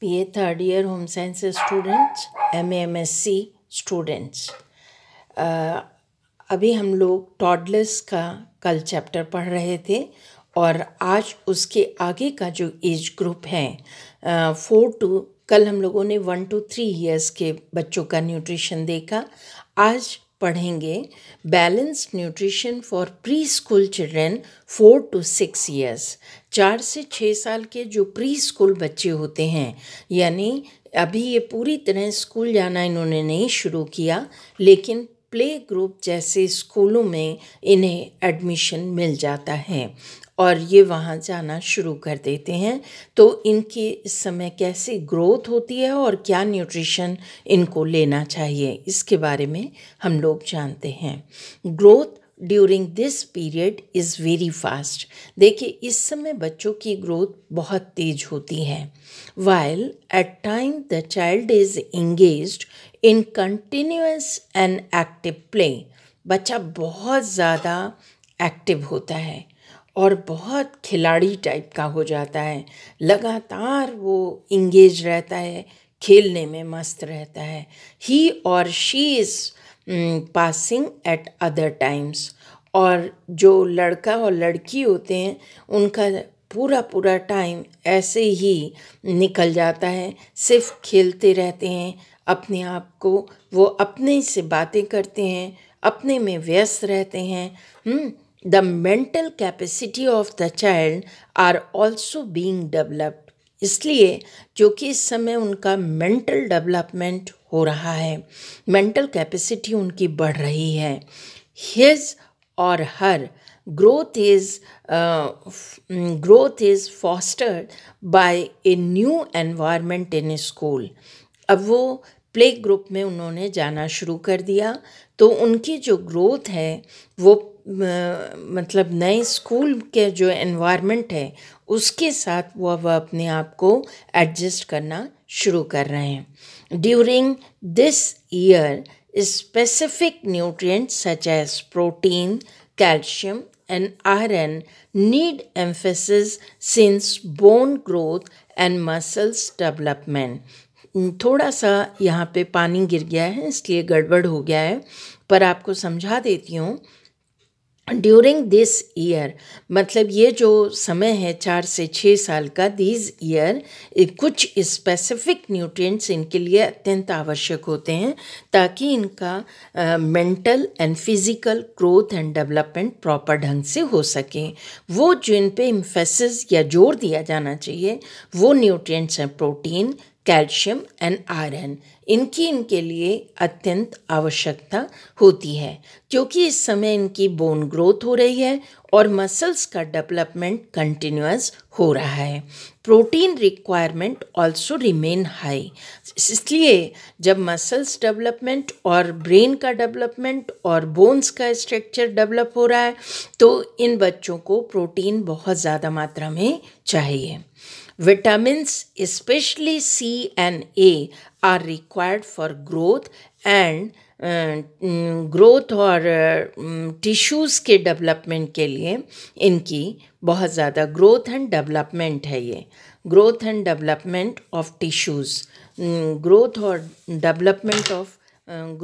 P A third year home science students M M S C students अभी हम लोग toddlers का कल चैप्टर पढ़ रहे थे और आज उसके आगे का जो एज ग्रुप है फोर uh, टू कल हम लोगों ने वन टू थ्री ईयर्स के बच्चों का न्यूट्रिशन देखा आज पढ़ेंगे balanced nutrition for preschool children four to six years चार से छः साल के जो प्री स्कूल बच्चे होते हैं यानी अभी ये पूरी तरह स्कूल जाना इन्होंने नहीं शुरू किया लेकिन प्ले ग्रुप जैसे स्कूलों में इन्हें एडमिशन मिल जाता है और ये वहाँ जाना शुरू कर देते हैं तो इनके इस समय कैसे ग्रोथ होती है और क्या न्यूट्रिशन इनको लेना चाहिए इसके बारे में हम लोग जानते हैं growth during this period is very fast देखिए इस समय बच्चों की ग्रोथ बहुत तेज होती है while at time the child is engage in continuous and active play बच्चा बहुत ज़्यादा एक्टिव होता है और बहुत खिलाड़ी टाइप का हो जाता है लगातार वो इंगेज रहता है खेलने में मस्त रहता है ही और she is passing at other times और जो लड़का और लड़की होते हैं उनका पूरा पूरा टाइम ऐसे ही निकल जाता है सिर्फ खेलते रहते हैं अपने आप को वो अपने से बातें करते हैं अपने में व्यस्त रहते हैं the mental capacity of the child are also being developed इसलिए क्योंकि इस समय उनका मेंटल डेवलपमेंट हो रहा है मेंटल कैपेसिटी उनकी बढ़ रही है हिज और her growth is growth is fostered by a new environment in school अब वो प्ले ग्रुप में उन्होंने जाना शुरू कर दिया तो उनकी जो ग्रोथ है वो मतलब नए स्कूल के जो एनवायरनमेंट है उसके साथ वह वह अपने आप को एडजस्ट करना शुरू कर रहे हैं during this year specific nutrients such as protein calcium and iron need emphasis since bone growth and muscles development थोड़ा सा यहाँ पे पानी गिर गया है इसलिए गड़बड़ हो गया है पर आपको समझा देती हूँ ड्यूरिंग दिस ईयर मतलब ये जो समय है चार से छः साल का दिस ईयर कुछ स्पेसिफिक न्यूट्रिएंट्स इनके लिए अत्यंत आवश्यक होते हैं ताकि इनका mental and physical growth and development proper ढंग से हो सके वो जिन पे इम्फेसिस या जोर दिया जाना चाहिए वो न्यूट्रिएंट्स हैं प्रोटीन कैल्शियम एंड आयरन इनकी इनके लिए अत्यंत आवश्यकता होती है क्योंकि इस समय इनकी बोन ग्रोथ हो रही है और मसल्स का डेवलपमेंट कंटिन्यूस हो रहा है protein requirement also remain high इसलिए जब मसल्स डेवलपमेंट और ब्रेन का डेवलपमेंट और बोन्स का स्ट्रक्चर डेवलप हो रहा है तो इन बच्चों को प्रोटीन बहुत ज़्यादा मात्रा में चाहिए Vitamins, especially C and A, are required for growth and growth और टिश्यूज़ के डेवलपमेंट के लिए इनकी बहुत ज़्यादा ग्रोथ एंड डेवलपमेंट है ये growth and development of tissues growth और development of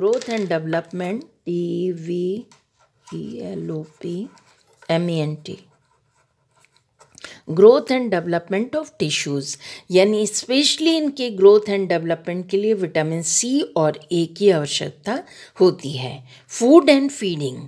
growth and development T V L O P M E N T growth and development of tissues यानी स्पेशली इनके ग्रोथ एंड डेवलपमेंट के लिए vitamin C और ए की आवश्यकता होती है फूड एंड फीडिंग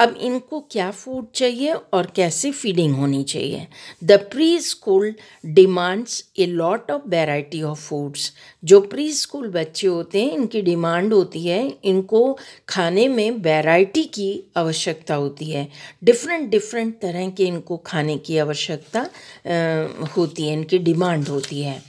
अब इनको क्या फूड चाहिए और कैसे फीडिंग होनी चाहिए the preschool demands a lot of variety of foods जो प्री स्कूल बच्चे होते हैं इनकी डिमांड होती है इनको खाने में वेराइटी की आवश्यकता होती है डिफरेंट डिफरेंट तरह के इनको खाने की आवश्यकता होती है इनकी डिमांड होती है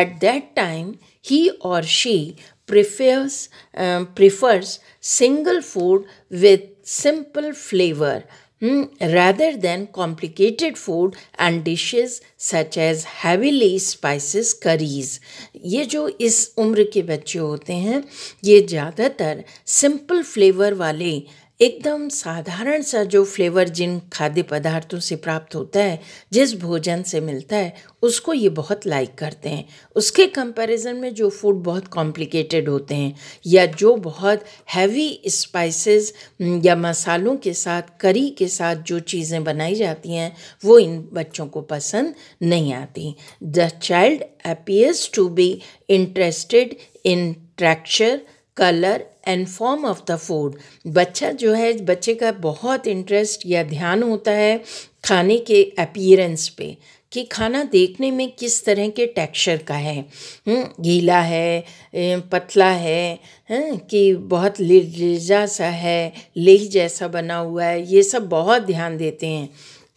एट दैट टाइम ही और she prefers, um, prefers single food with simple flavor hmm, rather than complicated food and dishes such as heavily spices curries. ये जो इस उम्र के बच्चे होते हैं ये ज़्यादातर सिंपल फ्लेवर वाले एकदम साधारण सा जो फ्लेवर जिन खाद्य पदार्थों से प्राप्त होता है जिस भोजन से मिलता है उसको ये बहुत लाइक करते हैं उसके कंपैरिजन में जो फूड बहुत कॉम्प्लिकेटेड होते हैं या जो बहुत हैवी स्पाइसेस या मसालों के साथ करी के साथ जो चीज़ें बनाई जाती हैं वो इन बच्चों को पसंद नहीं आती the child appears to be interested in texture colour and form of the food बच्चा जो है बच्चे का बहुत इंटरेस्ट या ध्यान होता है खाने के अपीयरेंस पे कि खाना देखने में किस तरह के टेक्सचर का है हम्म, गीला है पतला है हैं हम्म, कि बहुत लिजा सा है लेह जैसा बना हुआ है ये सब बहुत ध्यान देते हैं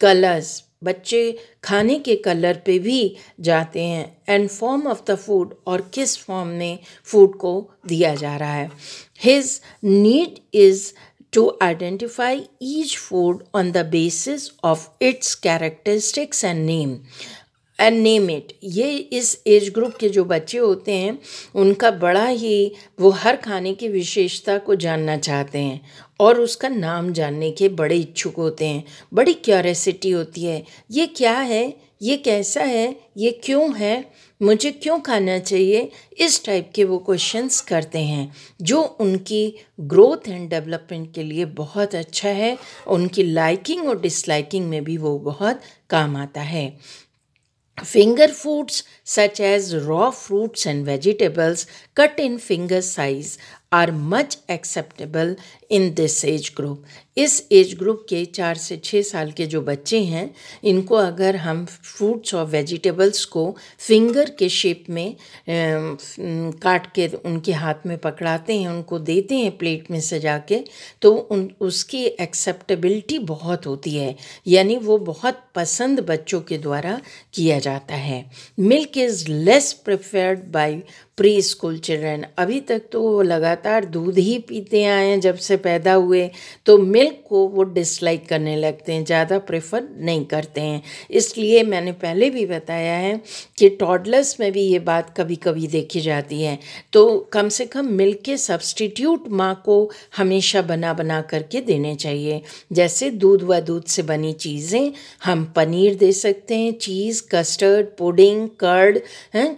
कलर्स बच्चे खाने के कलर पे भी जाते हैं and form of the food और किस फॉर्म में फूड को दिया जा रहा है his need is to identify each food on the basis of its characteristics and name name it ये इस एज ग्रुप के जो बच्चे होते हैं उनका बड़ा ही वो हर खाने की विशेषता को जानना चाहते हैं और उसका नाम जानने के बड़े इच्छुक होते हैं बड़ी क्यूरसिटी होती है ये क्या है ये कैसा है ये क्यों है मुझे क्यों खाना चाहिए इस टाइप के वो क्वेश्चंस करते हैं जो उनकी ग्रोथ एंड डेवलपमेंट के लिए बहुत अच्छा है उनकी लाइकिंग और डिसलाइकिंग में भी वो बहुत काम आता है Finger foods such as raw fruits and vegetables cut in finger size are much acceptable in this age group इस एज ग्रुप के चार से छः साल के जो बच्चे हैं इनको अगर हम फ्रूट्स और वेजिटेबल्स को फिंगर के शेप में काट के उनके हाथ में पकड़ाते हैं उनको देते हैं प्लेट में सजा के तो उन उसकी एक्सेप्टेबिलिटी बहुत होती है यानी वो बहुत पसंद बच्चों के द्वारा किया जाता है milk is less preferred by preschool children अभी तक तो वो लगातार दूध ही पीते आए हैं जब से पैदा हुए तो मिल्क को वो डिसलाइक करने लगते हैं ज़्यादा प्रेफर नहीं करते हैं इसलिए मैंने पहले भी बताया है कि टॉडलर्स में भी ये बात कभी कभी देखी जाती है तो कम से कम मिल्क के सब्सटीट्यूट माँ को हमेशा बना बना करके देने चाहिए जैसे दूध व दूध से बनी चीज़ें हम पनीर दे सकते हैं चीज़ कस्टर्ड पुडिंग कर्ड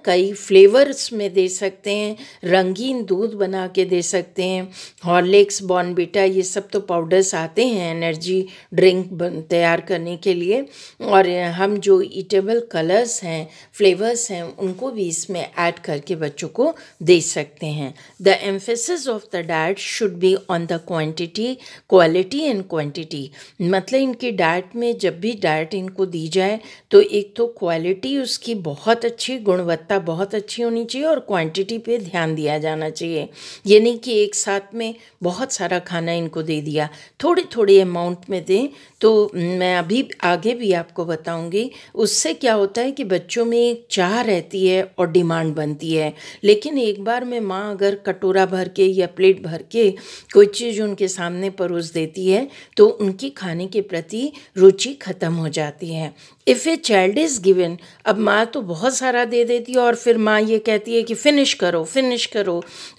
कई फ्लेवर्स में दे सकते हैं रंगीन दूध बना के दे सकते हैं हॉर्लिक्स बॉर्नबीटा ये सब तो पाउडर्स आते हैं एनर्जी ड्रिंक तैयार करने के लिए और हम जो ईटेबल कलर्स हैं फ्लेवर्स हैं उनको भी इसमें ऐड करके बच्चों को दे सकते हैं the emphasis of the diet should be on the quantity quality and quantity मतलब इनकी डाइट में जब भी डाइट इनको दी जाए तो एक तो क्वालिटी उसकी बहुत अच्छी गुणवत्ता बहुत अच्छी होनी चाहिए और क्वांटिटी क्वांटिटी पे ध्यान दिया जाना चाहिए यानी कि एक साथ में बहुत सारा खाना इनको दे दिया थोड़े थोड़े अमाउंट में दें तो मैं अभी आगे भी आपको बताऊंगी उससे क्या होता है कि बच्चों में एक चाह रहती है और डिमांड बनती है लेकिन एक बार में माँ अगर कटोरा भर के या प्लेट भर के कोई चीज़ उनके सामने परोस देती है तो उनकी खाने के प्रति रुचि ख़त्म हो जाती है if a child is given अब माँ तो बहुत सारा दे देती है और फिर माँ ये कहती है कि फिनिश करो फिनिश करो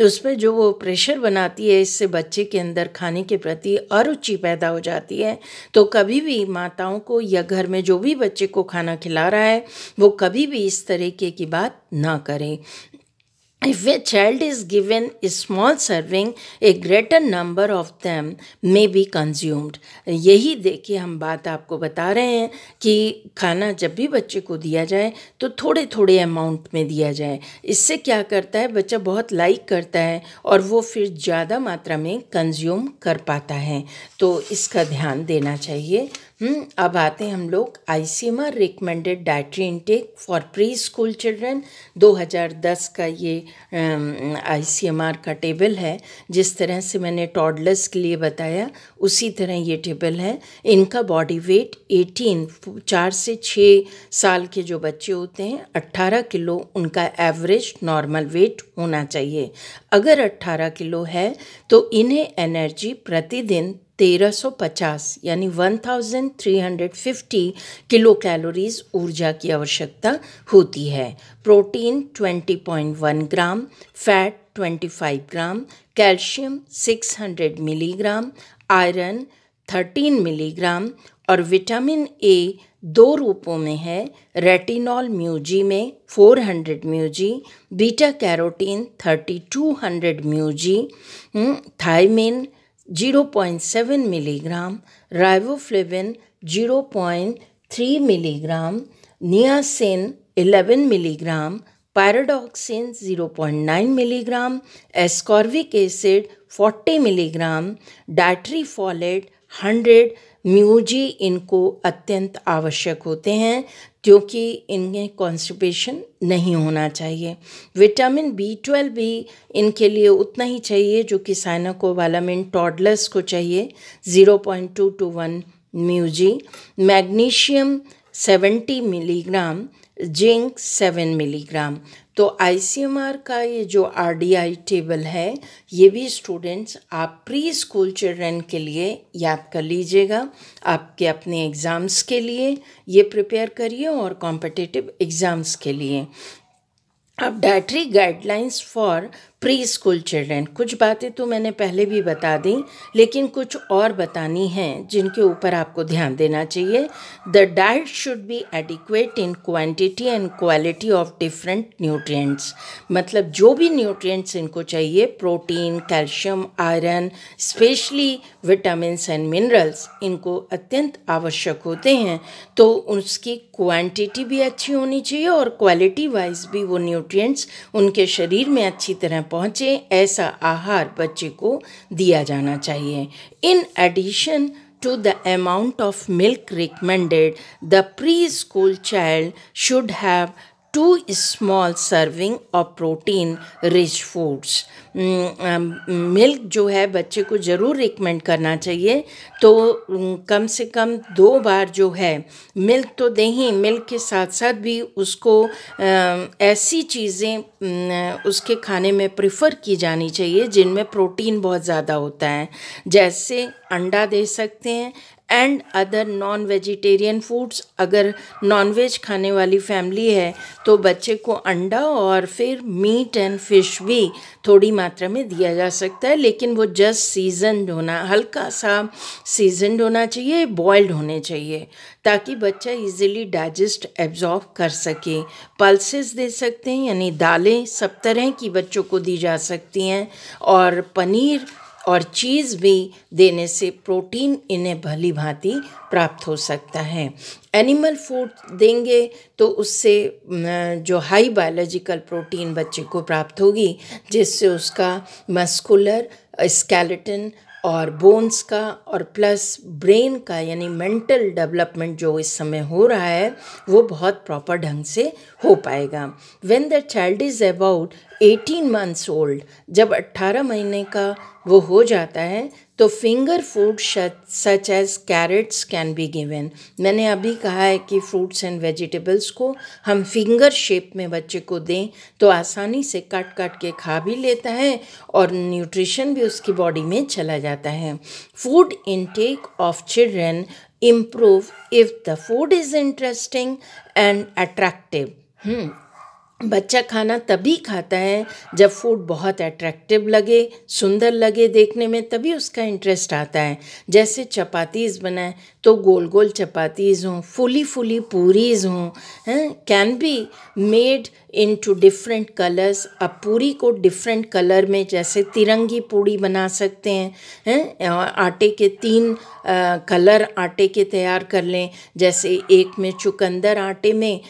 उस पर जो वो प्रेशर बनाती है इससे बच्चे के अंदर खाने के प्रति अरुचि पैदा हो जाती है तो कभी भी माताओं को या घर में जो भी बच्चे को खाना खिला रहा है वो कभी भी इस तरीके की बात ना करें If a child is given a small serving, a greater number of them may be consumed. यही देखिए हम बात आपको बता रहे हैं कि खाना जब भी बच्चे को दिया जाए तो थोड़े थोड़े अमाउंट में दिया जाए इससे क्या करता है बच्चा बहुत लाइक करता है और वो फिर ज़्यादा मात्रा में कंज्यूम कर पाता है तो इसका ध्यान देना चाहिए हम्म, अब आते हैं हम लोग R recommended dietary intake for preschool children 2010 का ये आईसीएमआर का टेबल है जिस तरह से मैंने टॉडलर्स के लिए बताया उसी तरह ये टेबल है इनका बॉडी वेट 18 चार से छः साल के जो बच्चे होते हैं 18 किलो उनका एवरेज नॉर्मल वेट होना चाहिए अगर 18 किलो है तो इन्हें एनर्जी प्रतिदिन 1350 यानी 1350 किलो कैलोरीज ऊर्जा की आवश्यकता होती है protein 20.1 gram fat 25 gram calcium 600 milligram iron 13 milligram और विटामिन ए दो रूपों में है रेटिनॉल म्यूजी में 400 म्यूजी बीटा कैरोटीन 3200 म्यूजी hmm, thiamine 0.7 milligram riboflavin 0.3 milligram niacin 11 milligram pyridoxine 0.9 milligram ascorbic acid 40 milligram dietary folate 100 म्यूजी इनको अत्यंत आवश्यक होते हैं क्योंकि इनमें कॉन्स्टिपेशन नहीं होना चाहिए विटामिन बी ट्वेल्व भी इनके लिए उतना ही चाहिए जो कि साइनको वालामिन टॉडलर्स को चाहिए zero point two two one म्यूजी magnesium seventy milligram zinc seven milligram तो आई का ये जो आर टेबल है ये भी स्टूडेंट्स आप प्री स्कूल चिल्ड्रेन के लिए याद कर लीजिएगा आपके अपने एग्ज़ाम्स के लिए ये प्रिपेयर करिए और कॉम्पिटिटिव एग्ज़ाम्स के लिए अब dietary guidelines for preschool children कुछ बातें तो मैंने पहले भी बता दी लेकिन कुछ और बतानी हैं जिनके ऊपर आपको ध्यान देना चाहिए the diet should be adequate in quantity and quality of different nutrients मतलब जो भी न्यूट्रिएंट्स इनको चाहिए protein calcium iron specially vitamin and minerals इनको अत्यंत आवश्यक होते हैं तो उसकी क्वांटिटी भी अच्छी होनी चाहिए और क्वालिटी वाइज भी वो न्यूट्रिएंट्स उनके शरीर में अच्छी तरह पहुँचे ऐसा आहार बच्चे को दिया जाना चाहिए in addition to the amount of milk recommended the preschool child should have two small serving of protein rich foods milk mm, um, जो है बच्चे को ज़रूर रिकमेंड करना चाहिए तो कम से कम दो बार जो है मिल्क तो दें ही मिल्क के साथ साथ भी उसको ऐसी चीज़ें उसके खाने में प्रिफ़र की जानी चाहिए जिनमें प्रोटीन बहुत ज़्यादा होता है जैसे अंडा दे सकते हैं and other non vegetarian foods अगर नॉनवेज खाने वाली फैमिली है तो बच्चे को अंडा और फिर मीट एंड फिश भी थोड़ी मात्रा में दिया जा सकता है लेकिन वो जस्ट सीजनड होना हल्का सा सीजनड होना चाहिए बॉयल्ड होने चाहिए ताकि बच्चा इजीली डाइजेस्ट एब्जॉर्ब कर सके पल्सेस दे सकते हैं यानी दालें सब तरह की बच्चों को दी जा सकती हैं और पनीर और चीज़ भी देने से प्रोटीन इन्हें भली भांति प्राप्त हो सकता है एनिमल फूड देंगे तो उससे जो हाई बायोलॉजिकल प्रोटीन बच्चे को प्राप्त होगी जिससे उसका मस्कुलर स्केलेटन और बोन्स का और प्लस ब्रेन का यानी मेंटल डेवलपमेंट जो इस समय हो रहा है वो बहुत प्रॉपर ढंग से हो पाएगा when the child is about 18 months old जब 18 महीने का वो हो जाता है तो finger food such as carrots can be given मैंने अभी कहा है कि फ्रूट्स एंड वेजिटेबल्स को हम फिंगर शेप में बच्चे को दें तो आसानी से काट काट के खा भी लेता है और न्यूट्रिशन भी उसकी बॉडी में चला जाता है food intake of children improve if the food is interesting and attractive बच्चा खाना तभी खाता है जब फूड बहुत अट्रैक्टिव लगे सुंदर लगे देखने में तभी उसका इंटरेस्ट आता है जैसे चपातीज़ बनाए तो गोल गोल चपातीज़ हों फुली फुली पूरीज़ हों can be made in two different colours अब पूरी को डिफरेंट कलर में जैसे तिरंगी पूड़ी बना सकते हैं हैं आटे के तीन आ, कलर आटे के तैयार कर लें जैसे एक में चुकंदर आटे में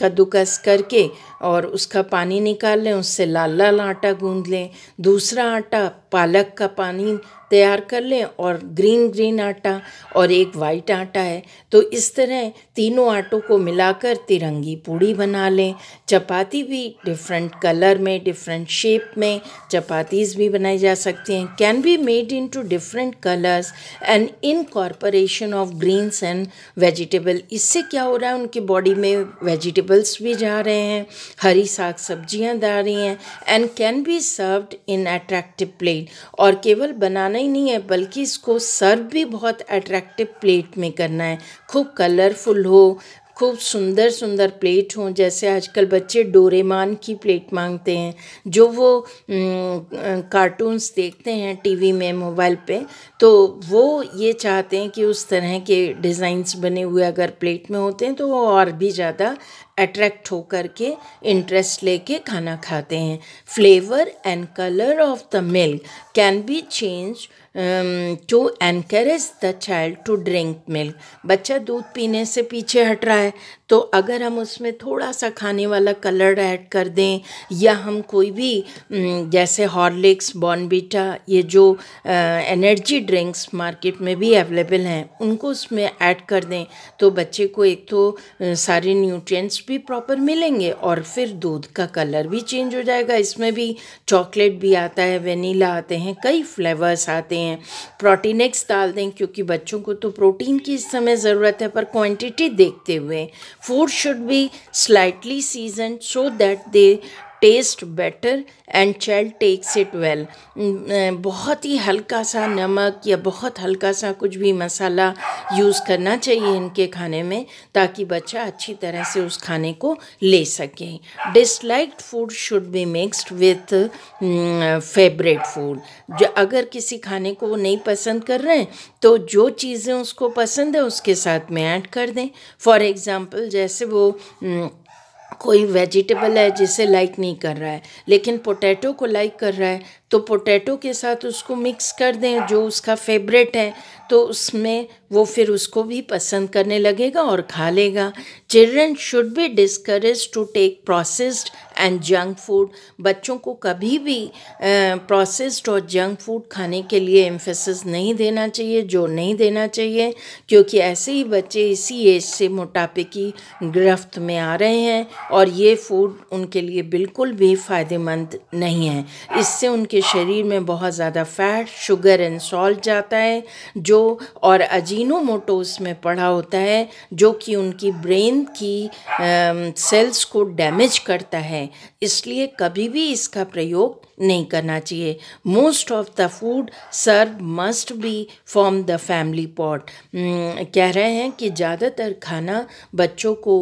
कद्दूकस करके okay और उसका पानी निकाल लें उससे लाल लाल आटा गूंद लें दूसरा आटा पालक का पानी तैयार कर लें और ग्रीन ग्रीन आटा और एक वाइट आटा है तो इस तरह तीनों आटों को मिलाकर तिरंगी पूड़ी बना लें चपाती भी डिफरेंट कलर में डिफरेंट शेप में चपातीज़ भी बनाई जा सकती हैं can be made in two different colours and in corporation of greens and vegetable इससे क्या हो रहा है उनकी बॉडी में वेजिटेबल्स भी जा रहे हैं हरी साग सब्जियां रही हैं and can be served in attractive plate और केवल बनाना ही नहीं है बल्कि इसको सर्व भी बहुत अट्रैक्टिव प्लेट में करना है खूब कलरफुल हो खूब सुंदर सुंदर प्लेट हों जैसे आजकल बच्चे डोरेमान की प्लेट मांगते हैं जो वो कार्टून्स देखते हैं टीवी में मोबाइल पे तो वो ये चाहते हैं कि उस तरह के डिज़ाइंस बने हुए अगर प्लेट में होते हैं तो वो और भी ज़्यादा अट्रैक्ट होकर के इंटरेस्ट लेके खाना खाते हैं flavour and colour of the milk can be change to encourage the child to drink milk बच्चा दूध पीने से पीछे हट रहा है तो अगर हम उसमें थोड़ा सा खाने वाला कलर ऐड कर दें या हम कोई भी जैसे हॉर्लिक्स बॉर्नबीटा ये जो एनर्जी ड्रिंक्स मार्केट में भी अवेलेबल हैं उनको उसमें ऐड कर दें तो बच्चे को एक तो सारे न्यूट्रिएंट्स भी प्रॉपर मिलेंगे और फिर दूध का कलर भी चेंज हो जाएगा इसमें भी चॉकलेट भी आता है वेनीला आते हैं हैं कई फ्लेवर्स आते हैं प्रोटीनेक्स डाल दें क्योंकि बच्चों को तो प्रोटीन की इस समय ज़रूरत है पर क्वांटिटी देखते हुए food should be slightly season so that they taste better and child takes it well बहुत ही हल्का सा नमक या बहुत हल्का सा कुछ भी मसाला यूज़ करना चाहिए इनके खाने में ताकि बच्चा अच्छी तरह से उस खाने को ले सके disliked food should be mixed with favourite food जो अगर किसी खाने को वो नहीं पसंद कर रहे हैं तो जो चीज़ें उसको पसंद है उसके साथ में ऐड कर दें फॉर एग्ज़ाम्पल जैसे वो mm, कोई वेजिटेबल है जिसे लाइक नहीं कर रहा है लेकिन पोटैटो को लाइक कर रहा है तो पोटैटो के साथ उसको मिक्स कर दें जो उसका फेवरेट है तो उसमें वो फिर उसको भी पसंद करने लगेगा और खा लेगा children should be discourage to take processed and junk food बच्चों को कभी भी प्रोसेस्ड और जंक फूड खाने के लिए एम्फेसिस नहीं देना चाहिए जो नहीं देना चाहिए क्योंकि ऐसे ही बच्चे इसी एज से मोटापे की गिरफ्त में आ रहे हैं और ये फूड उनके लिए बिल्कुल भी फ़ायदेमंद नहीं है इससे उनके के शरीर में बहुत ज़्यादा फैट शुगर एंड सॉल्ट जाता है जो और अजीनो मोटोस में पड़ा होता है जो कि उनकी ब्रेन की सेल्स को डैमेज करता है इसलिए कभी भी इसका प्रयोग नहीं करना चाहिए most of the food serve must be from the family pot कह रहे हैं कि ज़्यादातर खाना बच्चों को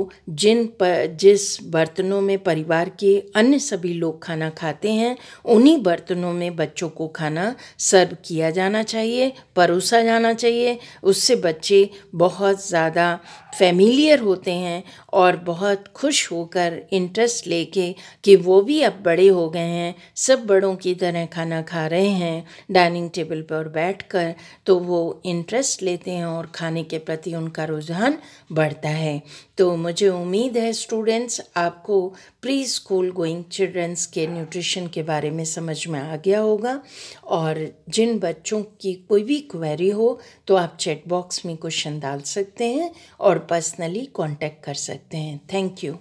जिन पर जिस बर्तनों में परिवार के अन्य सभी लोग खाना खाते हैं उन्हीं बर्तनों में बच्चों को खाना सर्व किया जाना चाहिए परोसा जाना चाहिए उससे बच्चे बहुत ज़्यादा फैमिलियर होते हैं और बहुत खुश होकर इंटरेस्ट लेके कि वो भी अब बड़े हो गए हैं सब बड़ों की तरह खाना खा रहे हैं डाइनिंग टेबल पर बैठकर तो वो इंटरेस्ट लेते हैं और खाने के प्रति उनका रुझान बढ़ता है तो मुझे उम्मीद है स्टूडेंट्स आपको प्री स्कूल गोइंग चिल्ड्रंस के न्यूट्रिशन के बारे में समझ में आ गया होगा और जिन बच्चों की कोई भी क्वेरी हो तो आप चैट बॉक्स में क्वेश्चन डाल सकते हैं और पर्सनली कांटेक्ट कर सकते हैं थैंक यू